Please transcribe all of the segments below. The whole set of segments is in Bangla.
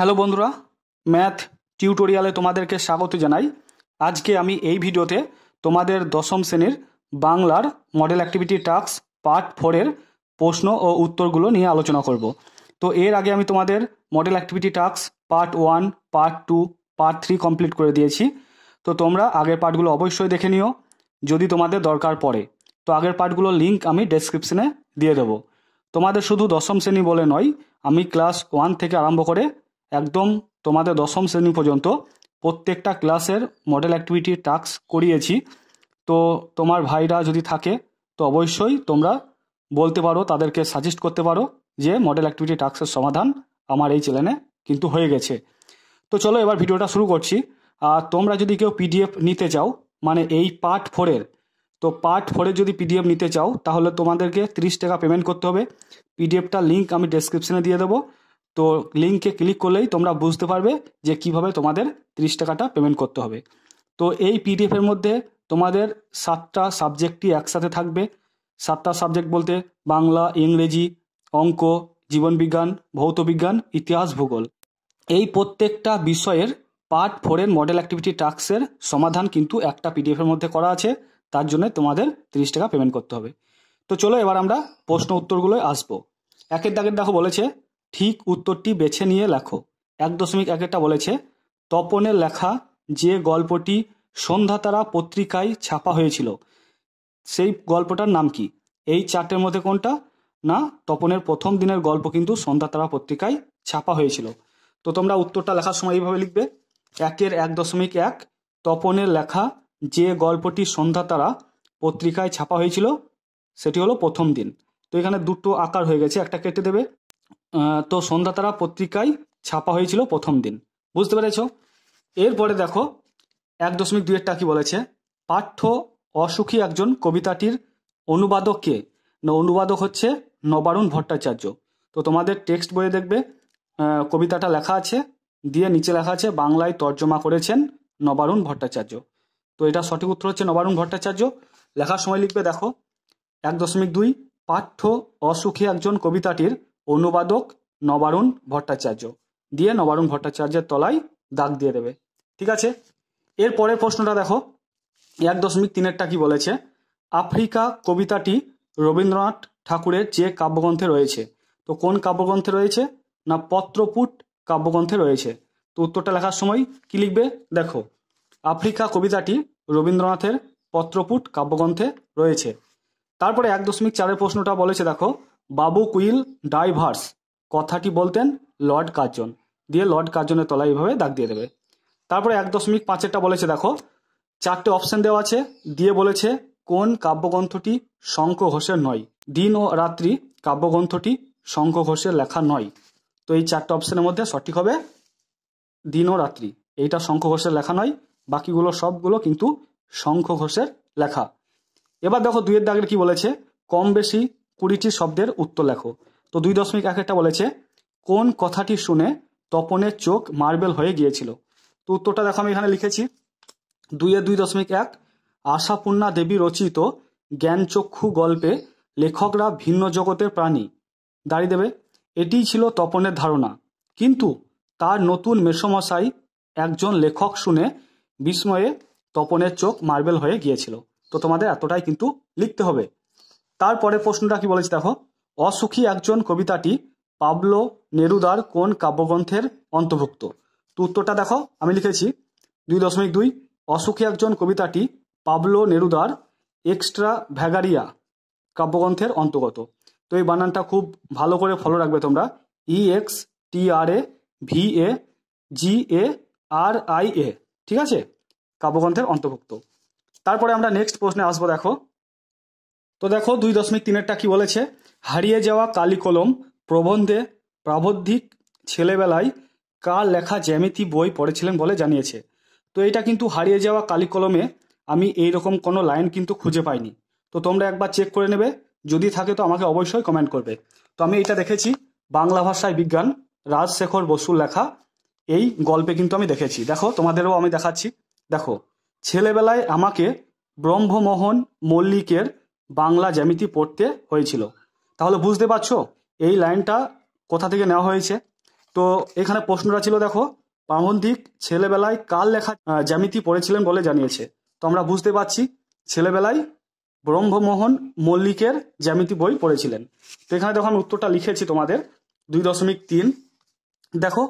হ্যালো বন্ধুরা ম্যাথ টিউটোরিয়ালে তোমাদেরকে স্বাগত জানাই আজকে আমি এই ভিডিওতে তোমাদের দশম শ্রেণীর বাংলার মডেল অ্যাক্টিভিটি টাস্ক পার্ট ফোরের প্রশ্ন ও উত্তরগুলো নিয়ে আলোচনা করব তো এর আগে আমি তোমাদের model activity task part one part two part three complete করে দিয়েছি তো তোমরা আগের পার্টগুলো অবশ্যই দেখে নিও যদি তোমাদের দরকার পড়ে তো আগের পার্টগুলোর লিঙ্ক আমি ডেসক্রিপশনে দিয়ে দেবো তোমাদের শুধু দশম শ্রেণী বলে নয় আমি ক্লাস ওয়ান থেকে আরম্ভ করে একদম তোমাদের দশম শ্রেণী পর্যন্ত প্রত্যেকটা ক্লাসের মডেল অ্যাক্টিভিটি টাস্ক করিয়েছি তো তোমার ভাইরা যদি থাকে তো অবশ্যই তোমরা বলতে পারো তাদেরকে সাজেস্ট করতে পারো যে মডেল অ্যাক্টিভিটি টাস্কের সমাধান আমার এই চ্যানেলে কিন্তু হয়ে গেছে তো চলো এবার ভিডিওটা শুরু করছি আর তোমরা যদি কেউ পিডিএফ নিতে চাও মানে এই পার্ট ফোরের তো পার্ট ফোরের যদি পিডিএফ নিতে চাও তাহলে তোমাদেরকে তিরিশ টাকা পেমেন্ট করতে হবে পিডিএফটা লিঙ্ক আমি ডেসক্রিপশনে দিয়ে দেবো তো লিঙ্কে ক্লিক করলেই তোমরা বুঝতে পারবে যে কিভাবে তোমাদের তিরিশ টাকাটা পেমেন্ট করতে হবে তো এই পিডিএফের মধ্যে তোমাদের সাতটা সাবজেক্টই একসাথে থাকবে সাতটা সাবজেক্ট বলতে বাংলা ইংরেজি অঙ্ক জীবনবিজ্ঞান ভৌতবিজ্ঞান ইতিহাস ভূগোল এই প্রত্যেকটা বিষয়ের পার্ট ফোরের মডেল অ্যাক্টিভিটি টাস্কের সমাধান কিন্তু একটা পিডিএফের মধ্যে করা আছে তার জন্য তোমাদের তিরিশ টাকা পেমেন্ট করতে হবে তো চলো এবার আমরা প্রশ্ন উত্তরগুলোয় আসবো একের দাগের দেখো বলেছে ঠিক উত্তরটি বেছে নিয়ে লেখো এক দশমিক একটা বলেছে তপনের লেখা যে গল্পটি সন্ধ্যাতারা পত্রিকায় ছাপা হয়েছিল সেই গল্পটার নাম কি এই চারটের মধ্যে কোনটা না তপনের প্রথম দিনের গল্প কিন্তু সন্ধ্যাতারা পত্রিকায় ছাপা হয়েছিল তো তোমরা উত্তরটা লেখার সময় এইভাবে লিখবে একের এক দশমিক এক তপনের লেখা যে গল্পটি সন্ধ্যাতারা পত্রিকায় ছাপা হয়েছিল সেটি হলো প্রথম দিন তো এখানে দুটো আকার হয়ে গেছে একটা কেটে দেবে তো সন্ধ্যাতারা পত্রিকায় ছাপা হয়েছিল প্রথম দিন বুঝতে পেরেছ এরপরে দেখো এক দশমিক একটা কি বলেছে পাঠ্য অসুখী একজন কবিতাটির অনুবাদক কে না অনুবাদক হচ্ছে নবারুণ ভট্টাচার্য তো তোমাদের টেক্সট বইয়ে দেখবে কবিতাটা লেখা আছে দিয়ে নিচে লেখা আছে বাংলায় তর্জমা করেছেন নবারুণ ভট্টাচার্য তো এটা সঠিক উত্তর হচ্ছে নবারুণ ভট্টাচার্য লেখার সময় লিখবে দেখো এক দশমিক দুই পাঠ্য অসুখী একজন কবিতাটির অনুবাদক নবারুণ ভট্টাচার্য দিয়ে নবারুণ ভট্টাচার্যের তলায় দাগ দিয়ে দেবে ঠিক আছে এর পরের প্রশ্নটা দেখো এক দশমিক তিনেরটা কি বলেছে আফ্রিকা কবিতাটি রবীন্দ্রনাথ ঠাকুরের যে কাব্যগ্রন্থে রয়েছে তো কোন কাব্যগ্রন্থে রয়েছে না পত্রপুট কাব্যগ্রন্থে রয়েছে তো উত্তরটা লেখার সময় কি লিখবে দেখো আফ্রিকা কবিতাটি রবীন্দ্রনাথের পত্রপুট কাব্যগ্রন্থে রয়েছে তারপরে এক দশমিক চারের প্রশ্নটা বলেছে দেখো বাবু কুইল ডাইভার্স কথাটি বলতেন লর্ড কার্জন দিয়ে লর্ড কার্জনের তলায় এইভাবে দাগ দিয়ে দেবে তারপরে এক দশমিক পাঁচেরটা বলেছে দেখো চারটে অপশন দেওয়া আছে দিয়ে বলেছে কোন কাব্যগ্রন্থটি শঙ্খ ঘোষের নয় দিন ও রাত্রি কাব্যগ্রন্থটি শঙ্খ ঘোষের লেখা নয় তো এই চারটে অপশনের মধ্যে সঠিক হবে দিন ও রাত্রি এইটা শঙ্খ ঘোষের লেখা নয় বাকিগুলো সবগুলো কিন্তু শঙ্খ ঘোষের লেখা এবার দেখো দুইয়ের দাগের কি বলেছে কম বেশি কুড়িটি শব্দের উত্তর লেখো তো দুই দশমিক এক একটা বলেছে কোন কথাটি শুনে তপনের চোখ মার্বেল হয়ে গিয়েছিল তো উত্তরটা দেখো আমি এখানে লিখেছি দুইয়ে দুই দশমিক এক আশাপূর্ণা দেবী রচিত জ্ঞানচক্ষু গল্পে লেখকরা ভিন্ন জগতের প্রাণী দাঁড়িয়ে দেবে এটিই ছিল তপনের ধারণা কিন্তু তার নতুন মেসমশাই একজন লেখক শুনে বিস্ময়ে তপনের চোখ মার্বেল হয়ে গিয়েছিল তো তোমাদের এতটাই কিন্তু লিখতে হবে তারপরে প্রশ্নটা কি বলেছে দেখো অসুখী একজন কবিতাটি পাবলো নেরুদার কোন কাব্যগ্রন্থের অন্তর্ভুক্ত তো উত্তরটা দেখো আমি লিখেছি দুই দশমিক দুই অসুখী একজন কবিতাটি পাবলো নেরুদার এক্সট্রা ভ্যাগারিয়া কাব্যগ্রন্থের অন্তর্গত তো এই বানানটা খুব ভালো করে ফলো রাখবে তোমরা E X T R A V A G A R I A ঠিক আছে কাব্যগ্রন্থের অন্তর্ভুক্ত তারপরে আমরা নেক্সট প্রশ্নে আসবো দেখো তো দেখো দুই দশমিক তিনেরটা কি বলেছে হারিয়ে যাওয়া কালিকলম কলম প্রবন্ধে প্রাবদ্ধিক ছেলেবেলায় কার লেখা জ্যামিতি বই পড়েছিলেন বলে জানিয়েছে তো এটা কিন্তু হারিয়ে যাওয়া কালিকলমে কলমে আমি রকম কোনো লাইন কিন্তু খুঁজে পাইনি তো তোমরা একবার চেক করে নেবে যদি থাকে তো আমাকে অবশ্যই কমেন্ট করবে তো আমি এটা দেখেছি বাংলা ভাষায় বিজ্ঞান রাজশেখর বসুর লেখা এই গল্পে কিন্তু আমি দেখেছি দেখো তোমাদেরও আমি দেখাচ্ছি দেখো ছেলেবেলায় আমাকে ব্রহ্মমোহন মল্লিকের বাংলা জ্যামিতি পড়তে হয়েছিল তাহলে বুঝতে পারছো এই লাইনটা কোথা থেকে নেওয়া হয়েছে তো এখানে প্রশ্নটা ছিল দেখো প্রাবন্ধিক ছেলেবেলায় কাল লেখা জ্যামিতি পড়েছিলেন বলে জানিয়েছে তো আমরা বুঝতে পারছি ছেলেবেলায় ব্রহ্মমোহন মল্লিকের জ্যামিতি বই পড়েছিলেন তো এখানে দেখো আমি উত্তরটা লিখেছি তোমাদের দুই দশমিক তিন দেখো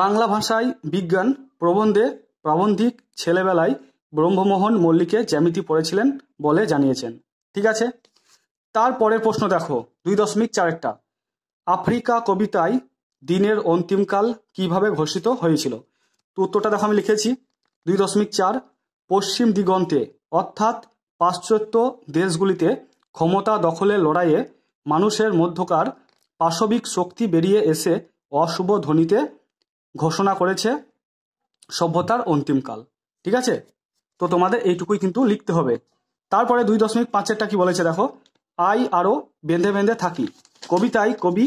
বাংলা ভাষায় বিজ্ঞান প্রবন্ধে প্রাবন্ধিক ছেলেবেলায় ব্রহ্মমোহন মল্লিকে জ্যামিতি পড়েছিলেন বলে জানিয়েছেন ঠিক আছে তারপরের প্রশ্ন দেখো দুই দশমিক চারেরটা আফ্রিকা কবিতায় দিনের অন্তিমকাল কিভাবে ঘোষিত হয়েছিল তো উত্তরটা দেখো আমি লিখেছি দুই দশমিক চার পশ্চিম দিগন্তে অর্থাৎ পাশ্চাত্য দেশগুলিতে ক্ষমতা দখলের লড়াইয়ে মানুষের মধ্যকার পাশবিক শক্তি বেরিয়ে এসে অশুভ ধ্বনিতে ঘোষণা করেছে সভ্যতার অন্তিমকাল ঠিক আছে তো তোমাদের এইটুকুই কিন্তু লিখতে হবে তারপরে দুই দশমিক পাঁচেরটা কি বলেছে দেখো আই আরো বেঁধে বেঁধে থাকি কবিতায় কবি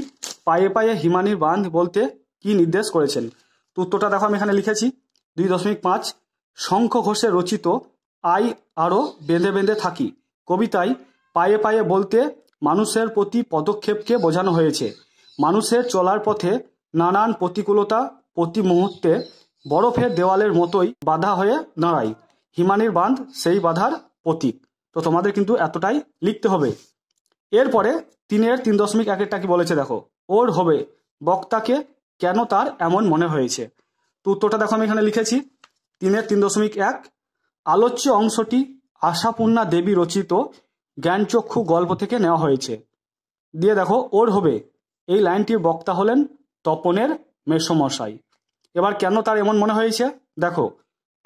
পায়ে পায়ে হিমানির বাঁধ বলতে কি নির্দেশ করেছেন উত্তরটা দেখো আমি এখানে লিখেছি দুই দশমিক পাঁচ শঙ্খ ঘোষে রচিত আই আরও বেঁধে বেঁধে থাকি কবিতায় পায়ে পায়ে বলতে মানুষের প্রতি পদক্ষেপকে বোঝানো হয়েছে মানুষের চলার পথে নানান প্রতিকূলতা প্রতি মুহূর্তে বরফের দেওয়ালের মতোই বাধা হয়ে দাঁড়ায় হিমানির বাঁধ সেই বাধার প্রতীক তো তোমাদের কিন্তু এতটাই লিখতে হবে এরপরে তিনের তিন দশমিক একেরটা কি বলেছে দেখো ওর হবে বক্তাকে কেন তার এমন মনে হয়েছে তো উত্তরটা দেখো আমি এখানে লিখেছি তিনের তিন দশমিক এক আলোচ্য অংশটি আশাপূর্ণা দেবী রচিত জ্ঞানচক্ষু গল্প থেকে নেওয়া হয়েছে দিয়ে দেখো ওর হবে এই লাইনটির বক্তা হলেন তপনের মেসমশাই এবার কেন তার এমন মনে হয়েছে দেখো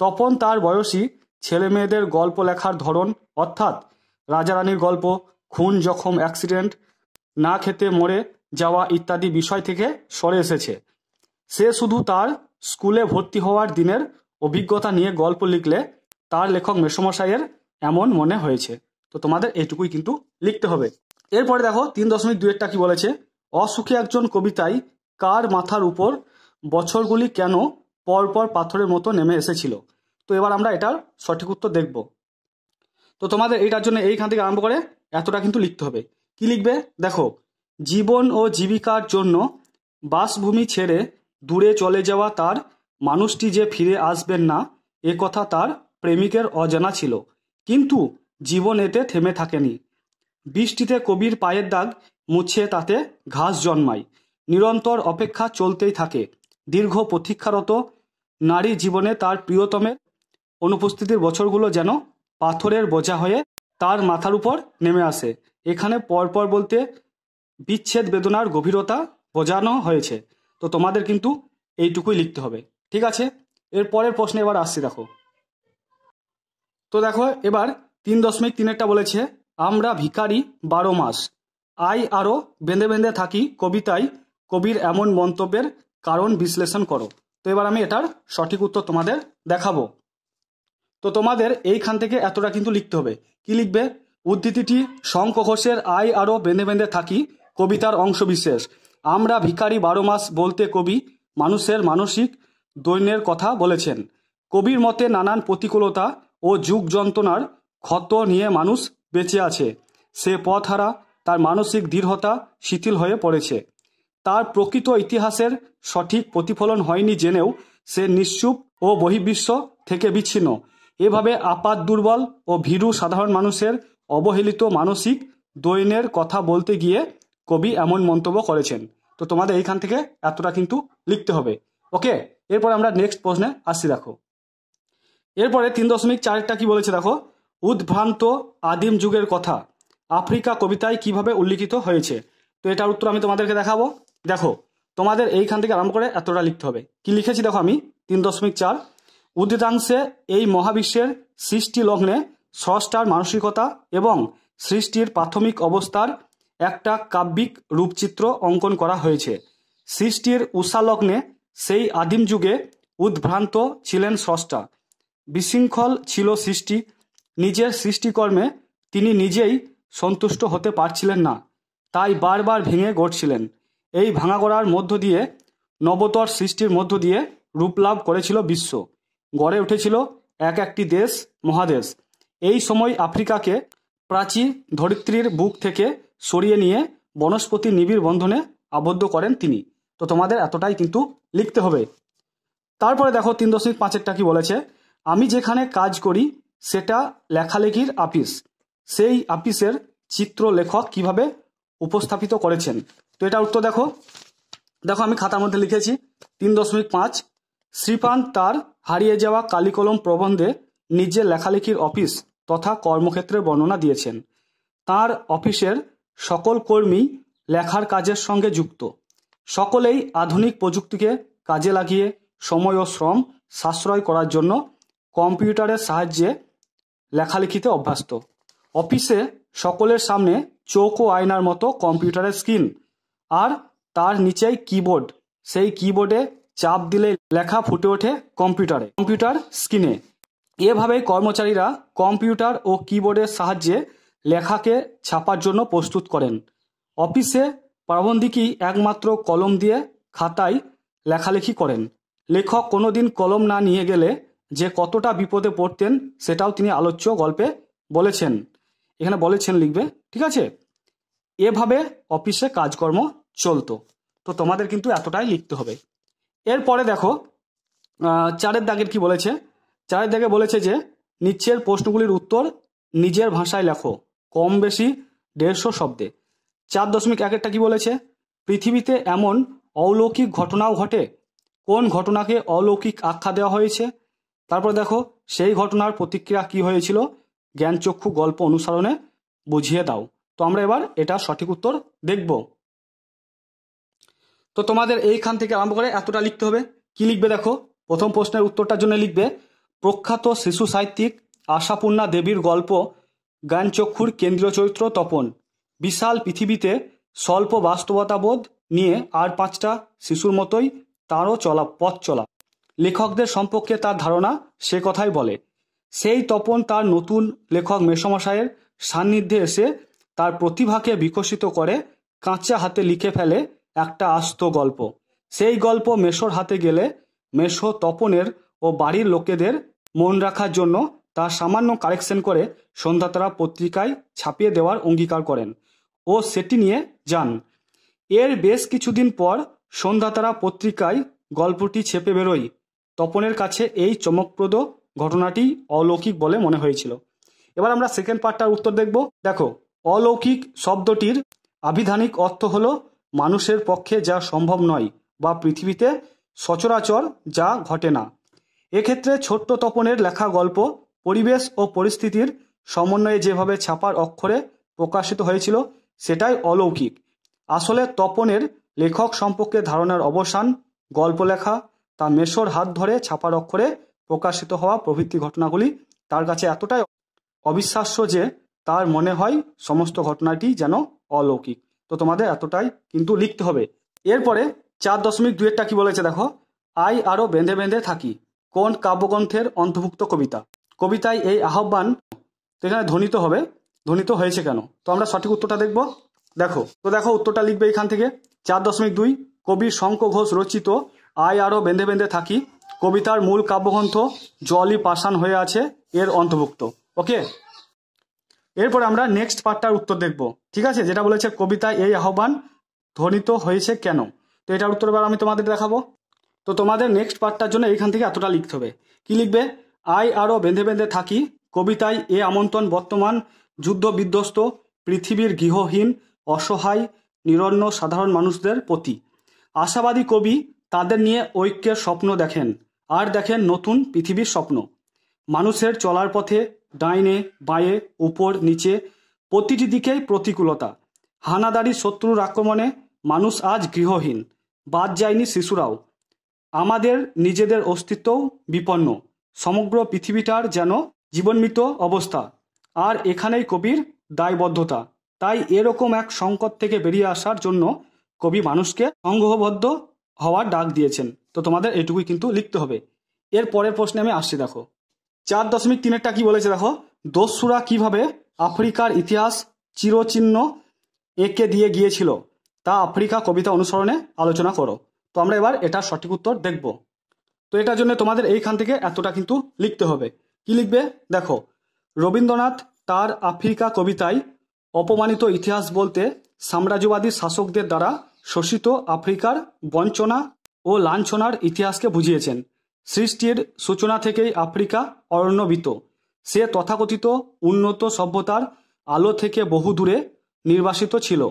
তপন তার বয়সী ছেলে মেয়েদের গল্প লেখার ধরন অর্থাৎ রাজারানীর গল্প খুন জখম অ্যাক্সিডেন্ট না খেতে মরে যাওয়া ইত্যাদি বিষয় থেকে সরে এসেছে সে শুধু তার স্কুলে ভর্তি হওয়ার দিনের অভিজ্ঞতা নিয়ে গল্প লিখলে তার লেখক মেসমশাইয়ের এমন মনে হয়েছে তো তোমাদের এইটুকুই কিন্তু লিখতে হবে এরপরে দেখো তিন দশমিক দুয়েরটা কি বলেছে অসুখী একজন কবিতায় কার মাথার উপর বছরগুলি কেন পরপর পাথরের মতো নেমে এসেছিল তো এবার আমরা এটার সঠিক উত্তর দেখব তো তোমাদের এটার জন্য এইখান থেকে আরম্ভ করে এতটা কিন্তু লিখতে হবে কি লিখবে দেখো জীবন ও জীবিকার জন্য বাসভূমি ছেড়ে দূরে চলে যাওয়া তার মানুষটি যে ফিরে আসবেন না এ কথা তার প্রেমিকের অজানা ছিল কিন্তু জীবন এতে থেমে থাকেনি বৃষ্টিতে কবির পায়ের দাগ মুছে তাতে ঘাস জন্মায় নিরন্তর অপেক্ষা চলতেই থাকে দীর্ঘ প্রতীক্ষারত নারী জীবনে তার প্রিয়তমের অনুপস্থিতির বছরগুলো যেন পাথরের বোঝা হয়ে তার মাথার উপর নেমে আসে এখানে পরপর বলতে বিচ্ছেদ বেদনার গভীরতা বোঝানো হয়েছে তো তোমাদের কিন্তু এইটুকুই লিখতে হবে ঠিক আছে এর পরের প্রশ্নে এবার আসছি দেখো তো দেখো এবার তিন দশমিক তিনেরটা বলেছে আমরা ভিকারি বারো মাস আই আরও বেঁধে বেঁধে থাকি কবিতায় কবির এমন মন্তব্যের কারণ বিশ্লেষণ করো তো এবার আমি এটার সঠিক উত্তর তোমাদের দেখাবো তো তোমাদের এইখান থেকে এতটা কিন্তু লিখতে হবে কি লিখবে উদ্ধৃতিটি শঙ্খ ঘোষের আয় আরও বেঁধে বেঁধে থাকি কবিতার অংশবিশেষ আমরা ভিকারি বারো মাস বলতে কবি মানুষের মানসিক দৈন্যের কথা বলেছেন কবির মতে নানান প্রতিকূলতা ও যুগ যন্ত্রণার ক্ষত নিয়ে মানুষ বেঁচে আছে সে পথ হারা তার মানসিক দৃঢ়তা শিথিল হয়ে পড়েছে তার প্রকৃত ইতিহাসের সঠিক প্রতিফলন হয়নি জেনেও সে নিশ্চুপ ও বহির্বিশ্ব থেকে বিচ্ছিন্ন এভাবে আপাত দুর্বল ও ভীরু সাধারণ মানুষের অবহেলিত মানসিক দৈনের কথা বলতে গিয়ে কবি এমন মন্তব্য করেছেন তো তোমাদের এইখান থেকে এতটা কিন্তু লিখতে হবে ওকে এরপর আমরা নেক্সট প্রশ্নে আসছি দেখো এরপরে তিন দশমিক চারটা কি বলেছে দেখো উদ্ভ্রান্ত আদিম যুগের কথা আফ্রিকা কবিতায় কিভাবে উল্লিখিত হয়েছে তো এটার উত্তর আমি তোমাদেরকে দেখাবো দেখো তোমাদের এইখান থেকে আরম্ভ করে এতটা লিখতে হবে কি লিখেছি দেখো আমি তিন দশমিক চার অধিকাংশে এই মহাবিশ্বের সৃষ্টি লগ্নে স্রষ্টার মানসিকতা এবং সৃষ্টির প্রাথমিক অবস্থার একটা কাব্যিক রূপচিত্র অঙ্কন করা হয়েছে সৃষ্টির উষালগ্নে সেই আদিম যুগে উদ্ভ্রান্ত ছিলেন স্রষ্টা বিশৃঙ্খল ছিল সৃষ্টি নিজের সৃষ্টিকর্মে তিনি নিজেই সন্তুষ্ট হতে পারছিলেন না তাই বারবার ভেঙে গড়ছিলেন এই ভাঙা গড়ার মধ্য দিয়ে নবতর সৃষ্টির মধ্য দিয়ে রূপলাভ করেছিল বিশ্ব গড়ে উঠেছিল এক একটি দেশ মহাদেশ এই সময় আফ্রিকাকে প্রাচী ধরিত্রীর বুক থেকে সরিয়ে নিয়ে বনস্পতি নিবিড় বন্ধনে আবদ্ধ করেন তিনি তো তোমাদের এতটাই কিন্তু লিখতে হবে তারপরে দেখো তিন দশমিক পাঁচেরটা কি বলেছে আমি যেখানে কাজ করি সেটা লেখালেখির আপিস সেই আপিসের চিত্র লেখক কিভাবে উপস্থাপিত করেছেন তো এটা উত্তর দেখো দেখো আমি খাতার মধ্যে লিখেছি তিন দশমিক পাঁচ শ্রীপান্ত তার হারিয়ে যাওয়া কালিকলম প্রবন্ধে নিজে লেখালেখির অফিস তথা কর্মক্ষেত্রের বর্ণনা দিয়েছেন তার অফিসের সকল কর্মী লেখার কাজের সঙ্গে যুক্ত সকলেই আধুনিক প্রযুক্তিকে কাজে লাগিয়ে সময় ও শ্রম সাশ্রয় করার জন্য কম্পিউটারের সাহায্যে লেখালেখিতে অভ্যস্ত অফিসে সকলের সামনে চোখ ও আয়নার মতো কম্পিউটারের স্ক্রিন আর তার নিচেই কিবোর্ড সেই কিবোর্ডে চাপ দিলে লেখা ফুটে ওঠে কম্পিউটারে কম্পিউটার স্ক্রিনে এভাবে কর্মচারীরা কম্পিউটার ও কিবোর্ডের সাহায্যে লেখাকে ছাপার জন্য প্রস্তুত করেন অফিসে প্রাবন্ধিকই একমাত্র কলম দিয়ে খাতায় লেখালেখি করেন লেখক কোনোদিন কলম না নিয়ে গেলে যে কতটা বিপদে পড়তেন সেটাও তিনি আলোচ্য গল্পে বলেছেন এখানে বলেছেন লিখবে ঠিক আছে এভাবে অফিসে কাজকর্ম চলতো তো তোমাদের কিন্তু এতটাই লিখতে হবে এরপরে দেখো চারের দাগের কি বলেছে চারের দাগে বলেছে যে নিচের প্রশ্নগুলির উত্তর নিজের ভাষায় লেখো কম বেশি দেড়শো শব্দে চার দশমিক একেরটা কি বলেছে পৃথিবীতে এমন অলৌকিক ঘটনাও ঘটে কোন ঘটনাকে অলৌকিক আখ্যা দেওয়া হয়েছে তারপর দেখো সেই ঘটনার প্রতিক্রিয়া কি হয়েছিল জ্ঞানচক্ষু গল্প অনুসরণে বুঝিয়ে দাও তো আমরা এবার এটা সঠিক উত্তর দেখবো তো তোমাদের এইখান থেকে আরম্ভ করে এতটা লিখতে হবে কি লিখবে দেখো প্রথম প্রশ্নের উত্তরটার জন্য লিখবে প্রখ্যাত শিশু সাহিত্যিক আশাপূর্ণা দেবীর গল্প গানচক্ষুর কেন্দ্রীয় চরিত্র তপন বিশাল পৃথিবীতে স্বল্প বাস্তবতাবোধ নিয়ে আর পাঁচটা শিশুর মতোই তারও চলা পথ চলা লেখকদের সম্পর্কে তার ধারণা সে কথাই বলে সেই তপন তার নতুন লেখক মেসমশায়ের সান্নিধ্যে এসে তার প্রতিভাকে বিকশিত করে কাঁচা হাতে লিখে ফেলে একটা আস্ত গল্প সেই গল্প মেশোর হাতে গেলে মেশো তপনের ও বাড়ির লোকেদের মন রাখার জন্য তা সামান্য কারেকশন করে সন্ধ্যাতারা পত্রিকায় ছাপিয়ে দেওয়ার অঙ্গীকার করেন ও সেটি নিয়ে যান এর বেশ কিছুদিন পর সন্ধ্যাতারা পত্রিকায় গল্পটি ছেপে বেরোয় তপনের কাছে এই চমকপ্রদ ঘটনাটি অলৌকিক বলে মনে হয়েছিল এবার আমরা সেকেন্ড পার্টটার উত্তর দেখব দেখো অলৌকিক শব্দটির আবিধানিক অর্থ হলো মানুষের পক্ষে যা সম্ভব নয় বা পৃথিবীতে সচরাচর যা ঘটে না এক্ষেত্রে ছোট্ট তপনের লেখা গল্প পরিবেশ ও পরিস্থিতির সমন্বয়ে যেভাবে ছাপার অক্ষরে প্রকাশিত হয়েছিল সেটাই অলৌকিক আসলে তপনের লেখক সম্পর্কে ধারণার অবসান গল্প লেখা তা মেশর হাত ধরে ছাপার অক্ষরে প্রকাশিত হওয়া প্রভৃতি ঘটনাগুলি তার কাছে এতটাই অবিশ্বাস্য যে তার মনে হয় সমস্ত ঘটনাটি যেন অলৌকিক তো তোমাদের এতটাই কিন্তু লিখতে হবে এরপরে চার দশমিক দুয়েরটা কি বলেছে দেখো আই আরও বেঁধে বেঁধে থাকি কোন কাব্যগ্রন্থের অন্তর্ভুক্ত কবিতা কবিতায় এই আহ্বান তো এখানে ধ্বনিত হবে ধ্বনিত হয়েছে কেন তো আমরা সঠিক উত্তরটা দেখব দেখো তো দেখো উত্তরটা লিখবে এখান থেকে চার দশমিক দুই কবি শঙ্ক ঘোষ রচিত আয় আরও বেঁধে বেঁধে থাকি কবিতার মূল কাব্যগ্রন্থ জলই পাষাণ হয়ে আছে এর অন্তর্ভুক্ত ওকে এরপর আমরা নেক্সট পার্টটার উত্তর দেখব ঠিক আছে যেটা বলেছে কবিতা এই আহ্বান ধ্বনিত হয়েছে কেন তো এটার উত্তর এবার আমি তোমাদের দেখাবো তো তোমাদের নেক্সট পার্টটার জন্য এইখান থেকে এতটা লিখতে হবে কি লিখবে আয় আরও বেঁধে বেঁধে থাকি কবিতায় এ আমন্ত্রণ বর্তমান যুদ্ধ বিধ্বস্ত পৃথিবীর গৃহহীন অসহায় নিরন্ন সাধারণ মানুষদের প্রতি আশাবাদী কবি তাদের নিয়ে ঐক্যের স্বপ্ন দেখেন আর দেখেন নতুন পৃথিবীর স্বপ্ন মানুষের চলার পথে ডাইনে বাঁয়ে উপর নিচে প্রতিটি দিকেই প্রতিকূলতা হানাদারি শত্রুর আক্রমণে মানুষ আজ গৃহহীন বাদ যায়নি শিশুরাও আমাদের নিজেদের অস্তিত্বও বিপন্ন সমগ্র পৃথিবীটার যেন জীবনমৃত অবস্থা আর এখানেই কবির দায়বদ্ধতা তাই এরকম এক সংকট থেকে বেরিয়ে আসার জন্য কবি মানুষকে সংগ্রহবদ্ধ হওয়ার ডাক দিয়েছেন তো তোমাদের এটুকুই কিন্তু লিখতে হবে এর পরের প্রশ্নে আমি আসছি দেখো চার দশমিক তিনেরটা কি বলেছে দেখো দস্যুরা কিভাবে আফ্রিকার ইতিহাস চিরচিহ্ন একে দিয়ে গিয়েছিল তা আফ্রিকা কবিতা অনুসরণে আলোচনা করো তো আমরা এবার এটার সঠিক উত্তর দেখব তো এটার জন্য তোমাদের এইখান থেকে এতটা কিন্তু লিখতে হবে কি লিখবে দেখো রবীন্দ্রনাথ তার আফ্রিকা কবিতায় অপমানিত ইতিহাস বলতে সাম্রাজ্যবাদী শাসকদের দ্বারা শোষিত আফ্রিকার বঞ্চনা ও লাঞ্ছনার ইতিহাসকে বুঝিয়েছেন সৃষ্টির সূচনা থেকেই আফ্রিকা অরণ্যবিত সে তথাকথিত উন্নত সভ্যতার আলো থেকে বহু দূরে নির্বাসিত ছিল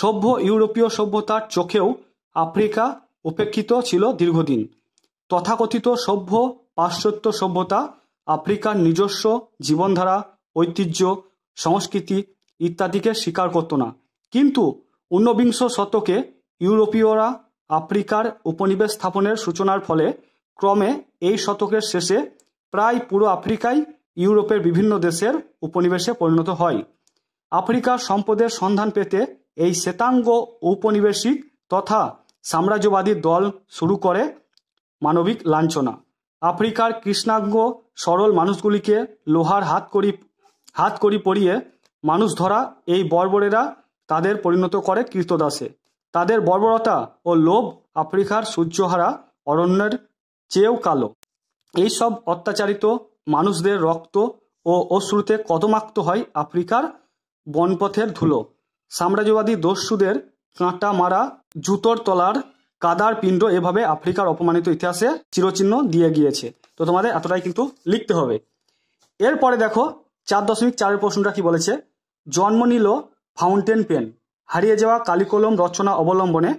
সভ্য ইউরোপীয় সভ্যতার চোখেও আফ্রিকা উপেক্ষিত ছিল দীর্ঘদিন তথাকথিত সভ্য পাশ্চাত্য সভ্যতা আফ্রিকার নিজস্ব জীবনধারা ঐতিহ্য সংস্কৃতি ইত্যাদিকে স্বীকার করত না কিন্তু ঊনবিংশ শতকে ইউরোপীয়রা আফ্রিকার উপনিবেশ স্থাপনের সূচনার ফলে ক্রমে এই শতকের শেষে প্রায় পুরো আফ্রিকাই ইউরোপের বিভিন্ন দেশের উপনিবেশে পরিণত হয় আফ্রিকার সম্পদের সন্ধান পেতে এই শ্বেতাঙ্গ ঔপনিবেশিক তথা সাম্রাজ্যবাদী দল শুরু করে মানবিক লাঞ্ছনা আফ্রিকার কৃষ্ণাঙ্গ সরল মানুষগুলিকে লোহার হাত করি হাত করি পরিয়ে মানুষ ধরা এই বর্বরেরা তাদের পরিণত করে কীর্তদাসে তাদের বর্বরতা ও লোভ আফ্রিকার সূর্যহারা অরণ্যের চেয়েও কালো এইসব অত্যাচারিত মানুষদের রক্ত ও অশ্রুতে কদমাক্ত হয় আফ্রিকার বনপথের ধুলো সাম্রাজ্যবাদী দস্যুদের কাঁটা মারা জুতোর তলার কাদার পিণ্ড এভাবে আফ্রিকার অপমানিত ইতিহাসে চিরচিহ্ন দিয়ে গিয়েছে তো তোমাদের এতটাই কিন্তু লিখতে হবে এরপরে দেখো চার দশমিক চারের প্রশ্নটা কি বলেছে জন্ম নিল ফাউন্টেন পেন হারিয়ে যাওয়া কালিকলম রচনা অবলম্বনে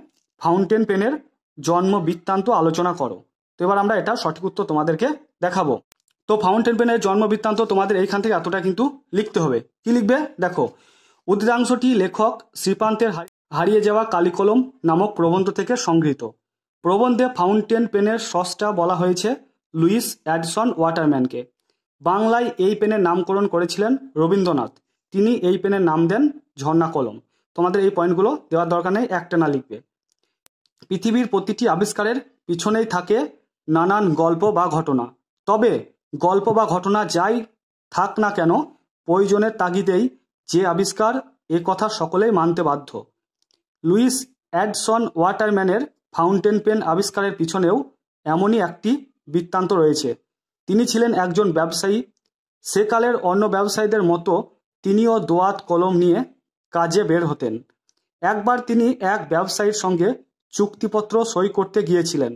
ফাউন্টেন পেনের জন্ম বৃত্তান্ত আলোচনা করো তো এবার আমরা এটা সঠিক উত্তর তোমাদেরকে দেখাবো তো ফাউন্টেন পেনের জন্ম বৃত্তান্ত তোমাদের এইখান থেকে এতটা কিন্তু লিখতে হবে কি লিখবে দেখো অধিকাংশটি লেখক শ্রীপান্তের হারিয়ে যাওয়া কালিকলম নামক প্রবন্ধ থেকে সংগৃহীত প্রবন্ধে ফাউন্টেন পেনের সসটা বলা হয়েছে লুইস অ্যাডসন ওয়াটারম্যানকে বাংলায় এই পেনের নামকরণ করেছিলেন রবীন্দ্রনাথ তিনি এই পেনের নাম দেন ঝর্ণা কলম তোমাদের এই পয়েন্টগুলো দেওয়ার দরকার নেই একটা না লিখবে পৃথিবীর প্রতিটি আবিষ্কারের পিছনেই থাকে নানান গল্প বা ঘটনা তবে গল্প বা ঘটনা যাই থাক না কেন প্রয়োজনের তাগিদেই যে আবিষ্কার এ কথা সকলেই মানতে বাধ্য লুইস অ্যাডসন ওয়াটারম্যানের ফাউন্টেন পেন আবিষ্কারের পিছনেও এমনই একটি বৃত্তান্ত রয়েছে তিনি ছিলেন একজন ব্যবসায়ী সেকালের অন্য ব্যবসায়ীদের মতো তিনিও দোয়াত কলম নিয়ে কাজে বের হতেন একবার তিনি এক ব্যবসায়ীর সঙ্গে চুক্তিপত্র সই করতে গিয়েছিলেন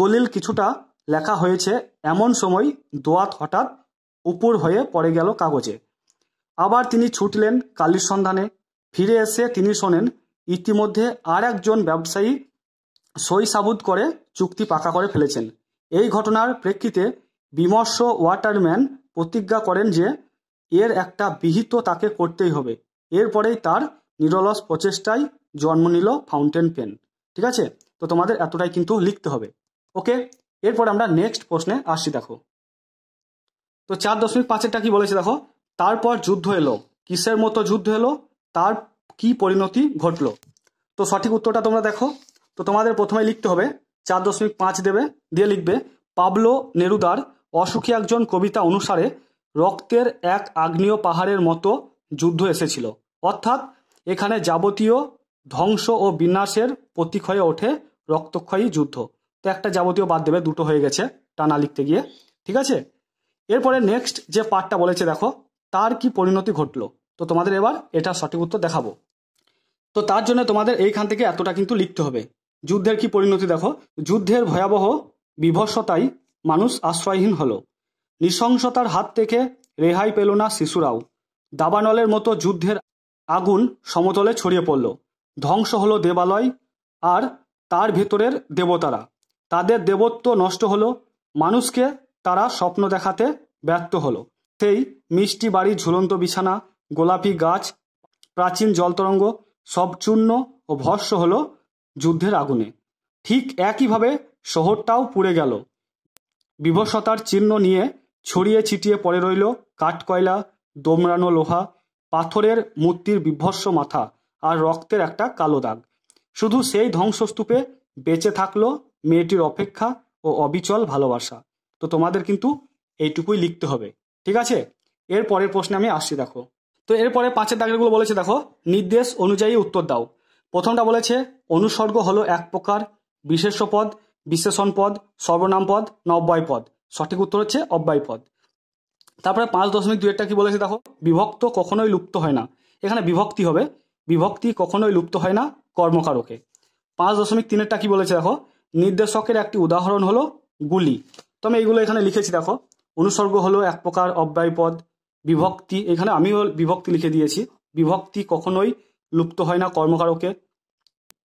দলিল কিছুটা লেখা হয়েছে এমন সময় দোয়াত হঠাৎ উপর হয়ে পড়ে গেল কাগজে আবার তিনি ছুটলেন কালির সন্ধানে ফিরে এসে তিনি শোনেন ইতিমধ্যে আর একজন ব্যবসায়ী সই সাবুদ করে চুক্তি পাকা করে ফেলেছেন এই ঘটনার প্রেক্ষিতে বিমর্ষ ওয়াটারম্যান প্রতিজ্ঞা করেন যে এর একটা বিহিত তাকে করতেই হবে এরপরেই তার নিরলস প্রচেষ্টায় জন্ম নিল ফাউন্টেন পেন ঠিক আছে তো তোমাদের এতটাই কিন্তু লিখতে হবে ওকে এরপর আমরা নেক্সট প্রশ্নে আসছি দেখো তো চার দশমিক পাঁচেরটা কি বলেছে দেখো তারপর যুদ্ধ এলো কিসের মতো যুদ্ধ এলো তার কি পরিণতি ঘটলো তো সঠিক উত্তরটা তোমরা দেখো তো তোমাদের প্রথমে লিখতে হবে চার দশমিক পাঁচ দেবে দিয়ে লিখবে পাবলো নেরুদার অসুখী একজন কবিতা অনুসারে রক্তের এক আগ্নেয় পাহাড়ের মতো যুদ্ধ এসেছিল অর্থাৎ এখানে যাবতীয় ধ্বংস ও বিনাশের প্রতীক হয়ে ওঠে রক্তক্ষয়ী যুদ্ধ তো একটা যাবতীয় বাদ দেবে দুটো হয়ে গেছে টানা লিখতে গিয়ে ঠিক আছে এরপরে নেক্সট যে পার্টটা বলেছে দেখো তার কি পরিণতি ঘটলো তো তোমাদের এবার এটা সঠিক উত্তর দেখাবো তো তার জন্য তোমাদের এইখান থেকে এতটা কিন্তু লিখতে হবে যুদ্ধের কি পরিণতি দেখো যুদ্ধের ভয়াবহ বিভৎসতাই মানুষ আশ্রয়হীন হলো নৃশংসতার হাত থেকে রেহাই পেল না শিশুরাও দাবানলের মতো যুদ্ধের আগুন সমতলে ছড়িয়ে পড়ল ধ্বংস হলো দেবালয় আর তার ভেতরের দেবতারা তাদের দেবত্ব নষ্ট হলো মানুষকে তারা স্বপ্ন দেখাতে ব্যর্থ হলো সেই মিষ্টি বাড়ির ঝুলন্ত বিছানা গোলাপি গাছ প্রাচীন জলতরঙ্গ সব চূর্ণ ও ভস্য হলো যুদ্ধের আগুনে ঠিক একইভাবে শহরটাও পুড়ে গেল বিভসতার চিহ্ন নিয়ে ছড়িয়ে ছিটিয়ে পড়ে রইল কাঠকয়লা দোমরানো লোহা পাথরের মূর্তির বিভস্ম মাথা আর রক্তের একটা কালো দাগ শুধু সেই ধ্বংসস্তূপে বেঁচে থাকলো মেয়েটির অপেক্ষা ও অবিচল ভালোবাসা তো তোমাদের কিন্তু এইটুকুই লিখতে হবে ঠিক আছে এর পরের প্রশ্নে আমি আসছি দেখো তো এরপরে পাঁচের দাগেরগুলো বলেছে দেখো নির্দেশ অনুযায়ী উত্তর দাও প্রথমটা বলেছে অনুসর্গ হলো এক প্রকার বিশেষ্য পদ বিশেষণ পদ সর্বনাম পদ না পদ সঠিক উত্তর হচ্ছে অব্যয় পদ তারপরে পাঁচ দশমিক দুই একটা কি বলেছে দেখো বিভক্ত কখনোই লুপ্ত হয় না এখানে বিভক্তি হবে বিভক্তি কখনোই লুপ্ত হয় না কর্মকারকে পাঁচ দশমিক তিনেরটা কি বলেছে দেখো নির্দেশকের একটি উদাহরণ হলো গুলি তবে এইগুলো এখানে লিখেছি দেখো অনুসর্গ হলো এক প্রকার অব্যয় পদ বিভক্তি এখানে আমিও বিভক্তি লিখে দিয়েছি বিভক্তি কখনোই লুপ্ত হয় না কর্মকারকে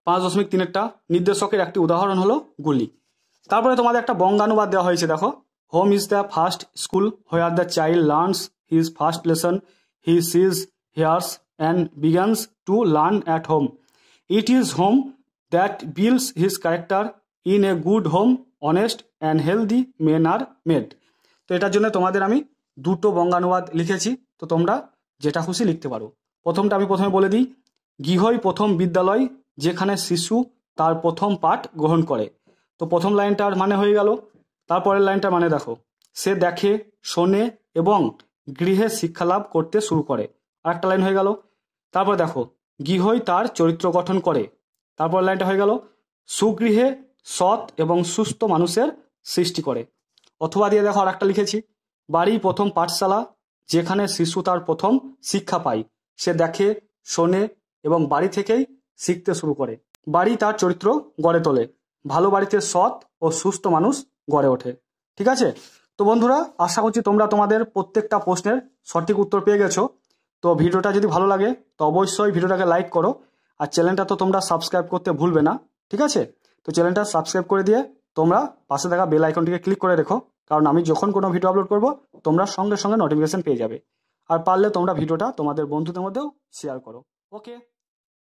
পাঁচ দশমিক তিনেরটা নির্দেশকের একটি উদাহরণ হলো গুলি তারপরে তোমাদের একটা বঙ্গানুবাদ দেওয়া হয়েছে দেখো home is the first school where the child learns his first lesson he sees hears and begins to learn at home it is home that builds his character in a good home honest and healthy men are made তো এটার জন্য তোমাদের আমি দুটো বঙ্গানুবাদ লিখেছি তো তোমরা যেটা খুশি লিখতে পারো প্রথমটা আমি প্রথমে বলে দিই গৃহই প্রথম বিদ্যালয় যেখানে শিশু তার প্রথম পাঠ গ্রহণ করে তো প্রথম লাইনটার মানে হয়ে গেল তারপরের লাইনটা মানে দেখো সে দেখে শোনে এবং গৃহে শিক্ষালাভ করতে শুরু করে আর একটা লাইন হয়ে গেল তারপর দেখো গৃহই তার চরিত্র গঠন করে তারপর লাইনটা হয়ে গেল সুগৃহে সৎ এবং সুস্থ মানুষের সৃষ্টি করে অথবা দিয়ে দেখো আর একটা লিখেছি বাড়ি প্রথম পাঠশালা যেখানে শিশু তার প্রথম শিক্ষা পায় সে দেখে শোনে এবং বাড়ি থেকেই শিখতে শুরু করে বাড়ি তার চরিত্র গড়ে তোলে ভালো বাড়িতে সৎ ও সুস্থ মানুষ গড়ে ওঠে ঠিক আছে তো বন্ধুরা আশা করছি তোমরা তোমাদের প্রত্যেকটা প্রশ্নের সঠিক উত্তর পেয়ে গেছো তো ভিডিওটা যদি ভালো লাগে তো অবশ্যই ভিডিওটাকে লাইক করো আর চ্যানেলটা তো তোমরা সাবস্ক্রাইব করতে ভুলবে না ঠিক আছে তো চ্যানেলটা সাবস্ক্রাইব করে দিয়ে তোমরা পাশে থাকা বেল আইকনটিকে ক্লিক করে রেখো কারণ আমি যখন কোনো ভিডিও আপলোড করব তোমরা সঙ্গে সঙ্গে নোটিফিকেশন পেয়ে যাবে আর পারলে তোমরা ভিডিওটা তোমাদের বন্ধুদের মধ্যেও শেয়ার করো ওকে